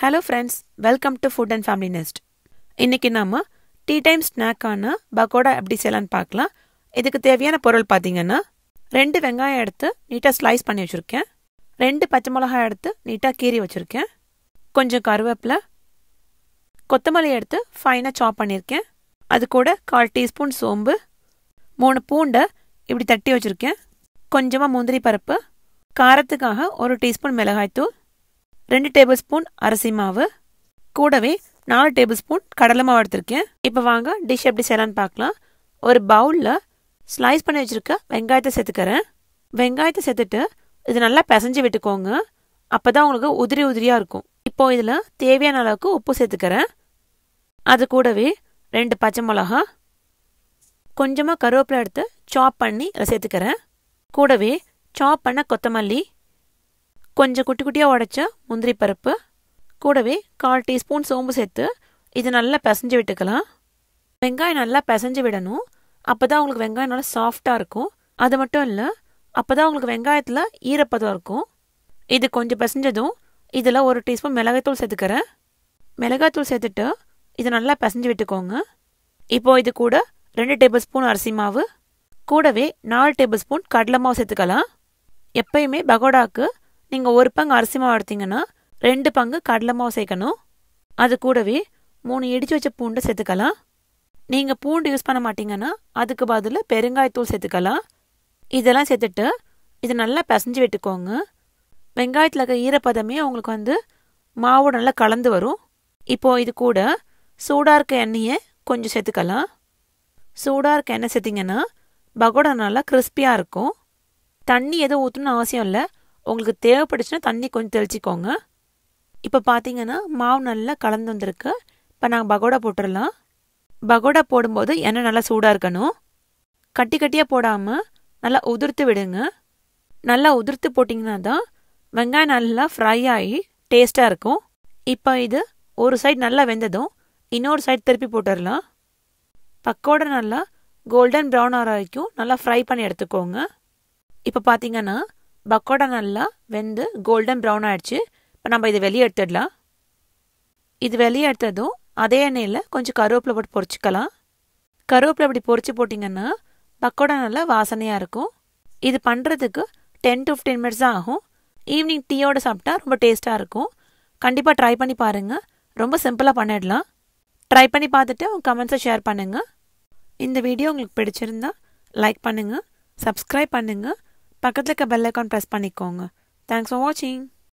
hello friends welcome to food and family nest இன்றைக்கி நாம் tea time ஸ்நாக்கான pakoda எப்படி செய்யலான்னு பார்க்கலாம் இதுக்கு தேவையான பொருள் பார்த்தீங்கன்னா ரெண்டு வெங்காயம் எடுத்து நீட்டாக ஸ்லைஸ் பண்ணி வச்சுருக்கேன் ரெண்டு பச்சை மிளகாய் எடுத்து நீட்டாக கீறி வச்சுருக்கேன் கொஞ்சம் கருவேப்பிலை கொத்தமல்லி எடுத்து ஃபைனாக சாப் பண்ணியிருக்கேன் அது கூட கால் டீஸ்பூன் சோம்பு மூணு பூண்டை இப்படி தட்டி வச்சுருக்கேன் கொஞ்சமாக முந்திரி பருப்பு காரத்துக்காக ஒரு டீஸ்பூன் மிளகாய்த்தூள் ரெண்டு டேபிள் ஸ்பூன் அரிசி மாவு கூடவே நாலு டேபிள் ஸ்பூன் கடலை மாவு எடுத்திருக்கேன் இப்போ வாங்க டிஷ் எப்படி செய்யலான்னு பார்க்கலாம் ஒரு பவுலில் ஸ்லைஸ் பண்ணி வச்சுருக்க வெங்காயத்தை சேர்த்துக்கிறேன் வெங்காயத்தை சேர்த்துட்டு இது நல்லா பிசைஞ்சு விட்டுக்கோங்க அப்போ தான் உங்களுக்கு உதிரி உதிரியாக இருக்கும் இப்போ இதில் தேவையான அளவுக்கு உப்பு சேர்த்துக்கிறேன் அது கூடவே ரெண்டு பச்சை மிளகா கொஞ்சமாக கருவேப்பிலை எடுத்து சாப் பண்ணி அதை சேர்த்துக்கிறேன் கூடவே சாப் பண்ண கொத்தமல்லி கொஞ்சம் குட்டி குட்டியாக உடைச்ச முந்திரி பருப்பு கூடவே கால் டீஸ்பூன் சோம்பு சேர்த்து இது நல்லா பிசைஞ்சு விட்டுக்கலாம் வெங்காயம் நல்லா பிசைஞ்சு விடணும் அப்போ தான் உங்களுக்கு வெங்காயம் நல்லா சாஃப்டாக இருக்கும் அது மட்டும் இல்லை அப்போ தான் உங்களுக்கு வெங்காயத்தில் ஈரப்பதம் இருக்கும் இது கொஞ்சம் பிசைஞ்சதும் இதில் ஒரு டீஸ்பூன் மிளகாய்த்தூள் சேர்த்துக்கிறேன் மிளகாய்த்தூள் சேர்த்துட்டு இது நல்லா பிசைஞ்சு விட்டுக்கோங்க இப்போது இது கூட ரெண்டு டேபிள் ஸ்பூன் அரிசி மாவு கூடவே நாலு டேபிள் ஸ்பூன் கடலை மாவு சேர்த்துக்கலாம் எப்பயுமே பகோடாவுக்கு நீங்கள் ஒரு பங்கு அரிசி மாவு எடுத்தீங்கன்னா ரெண்டு பங்கு கடலை மாவு சேர்க்கணும் அது கூடவே மூணு இடிச்சு வச்ச பூண்டை சேர்த்துக்கலாம் நீங்கள் பூண்டு யூஸ் பண்ண மாட்டீங்கன்னா அதுக்கு பதில் பெருங்காயத்தூள் சேர்த்துக்கலாம் இதெல்லாம் சேர்த்துட்டு இதை நல்லா பிசைஞ்சு விட்டுக்கோங்க வெங்காயத்தில் இருக்க ஈரப்பதமே உங்களுக்கு வந்து மாவோட நல்லா கலந்து வரும் இப்போது இது கூட சூடாக இருக்க எண்ணெயை கொஞ்சம் சேர்த்துக்கலாம் சூடாக இருக்க எண்ணெய் சேர்த்திங்கன்னா பகோடா நல்லா கிறிஸ்பியாக இருக்கும் தண்ணி எதுவும் ஊற்றணும்னு அவசியம் இல்லை உங்களுக்கு தேவைப்படுச்சுன்னா தண்ணி கொஞ்சம் தெளிச்சிக்கோங்க இப்போ பார்த்தீங்கன்னா மாவு நல்லா கலந்து வந்திருக்கு இப்போ நாங்கள் பகோடா போட்டுடலாம் பகோடா போடும்போது எண்ணெய் நல்லா சூடாக இருக்கணும் கட்டி கட்டியாக போடாமல் நல்லா உதிர்த்து விடுங்க நல்லா உதிர்த்து போட்டிங்கன்னா தான் வெங்காயம் நல்லா ஃப்ரை ஆகி டேஸ்ட்டாக இருக்கும் இப்போ இது ஒரு சைடு நல்லா வெந்ததும் இன்னொரு சைடு திருப்பி போட்டுடலாம் பக்கோடை நல்லா கோல்டன் ப்ரௌன் ஆகிற வரைக்கும் நல்லா ஃப்ரை பண்ணி எடுத்துக்கோங்க இப்போ பார்த்தீங்கன்னா பக்கோடா நல்லா வெந்து கோல்டன் ப்ரௌன் ஆயிடுச்சு இப்போ நம்ம இதை வெளியே எடுத்துடலாம் இது வெளியே எடுத்ததும் அதே எண்ணெயில் கொஞ்சம் கருவேப்பிலை போட்டு பொறிச்சிக்கலாம் கருவேப்பிலை இப்படி பொறிச்சு போட்டிங்கன்னா பக்கோடா நல்லா வாசனையாக இருக்கும் இது பண்ணுறதுக்கு டென் டு ஃபிஃப்டீன் மினிட்ஸ் தான் ஆகும் ஈவினிங் டீயோடு சாப்பிட்டா ரொம்ப டேஸ்ட்டாக இருக்கும் கண்டிப்பாக ட்ரை பண்ணி பாருங்கள் ரொம்ப சிம்பிளாக பண்ணிடலாம் ட்ரை பண்ணி பார்த்துட்டு உங்கள் கமெண்ட்ஸை ஷேர் பண்ணுங்கள் இந்த வீடியோ உங்களுக்கு பிடிச்சிருந்தா லைக் பண்ணுங்கள் சப்ஸ்கிரைப் பண்ணுங்கள் பக்கத்தில் இருக்க பெல் ஐக்கான் ப்ரெஸ் பண்ணிக்கோங்க தேங்க்ஸ் ஃபார் வாட்சிங்